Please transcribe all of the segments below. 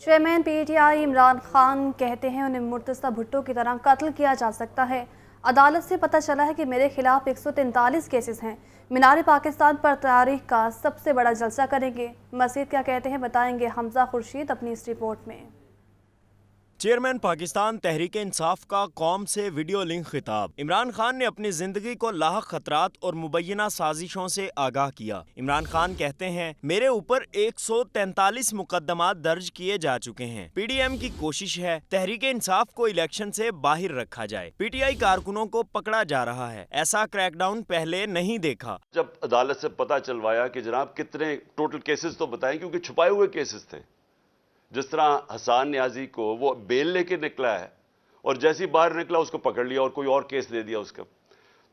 chairman PTI Imran Khan कहते हैं उन्हें मुर्तजा भुट्टो की तरह कत्ल किया जा सकता है अदालत से पता चला है कि मेरे खिलाफ तैंतालीस केसेस हैं मीनार पाकिस्तान पर तारीख का सबसे बड़ा जलसा करेंगे मसीद क्या कहते हैं बताएंगे हमजा खुर्शीद अपनी इस रिपोर्ट में चेयरमैन पाकिस्तान तहरीक इंसाफ का कौम से वीडियो लिंक खिताब इमरान खान ने अपनी जिंदगी को लाक खतरात और मुबैना साजिशों से आगाह किया इमरान खान कहते हैं मेरे ऊपर एक सौ तैतालीस मुकदमा दर्ज किए जा चुके हैं पी डी एम की कोशिश है तहरीक इंसाफ को इलेक्शन से बाहर रखा जाए पी टी आई कारकुनों को पकड़ा जा रहा है ऐसा क्रैकडाउन पहले नहीं देखा जब अदालत ऐसी पता चलवाया की जनाब कितने टोटल केसेज तो बताए क्यूँकी छुपाए हुए केसेज थे जिस तरह हसान न्याजी को वो बेल लेके निकला है और जैसी बाहर निकला उसको पकड़ लिया और कोई और केस दे दिया उसका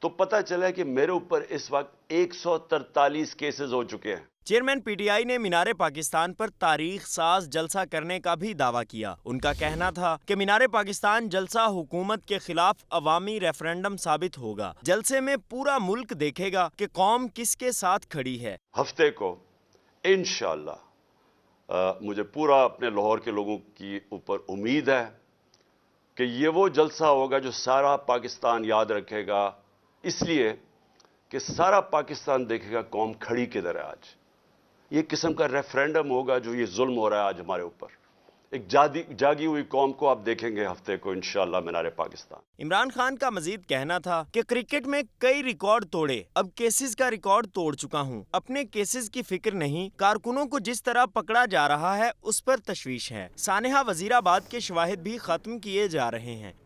तो पता चला कि मेरे ऊपर इस वक्त 143 केसेस हो चुके हैं चेयरमैन पीटीआई ने मीनार पाकिस्तान पर तारीख साज जलसा करने का भी दावा किया उनका कहना था कि मीनार पाकिस्तान जलसा हुकूमत के खिलाफ अवामी रेफरेंडम साबित होगा जलसे में पूरा मुल्क देखेगा कि कौम किसके साथ खड़ी है हफ्ते को इनशाला आ, मुझे पूरा अपने लाहौर के लोगों की ऊपर उम्मीद है कि ये वो जलसा होगा जो सारा पाकिस्तान याद रखेगा इसलिए कि सारा पाकिस्तान देखेगा कौम खड़ी किधर है आज ये किस्म का रेफरेंडम होगा जो ये जुल्म हो रहा है आज हमारे ऊपर एक जागी हुई कौम को आप देखेंगे हफ्ते को इंशाल्लाह मीनार पाकिस्तान इमरान खान का मजीद कहना था कि क्रिकेट में कई रिकॉर्ड तोड़े अब केसेस का रिकॉर्ड तोड़ चुका हूँ अपने केसेस की फिक्र नहीं कारकुनों को जिस तरह पकड़ा जा रहा है उस पर तशवीश है सानहा वजीराबाद के शवाहिद भी खत्म किए जा रहे हैं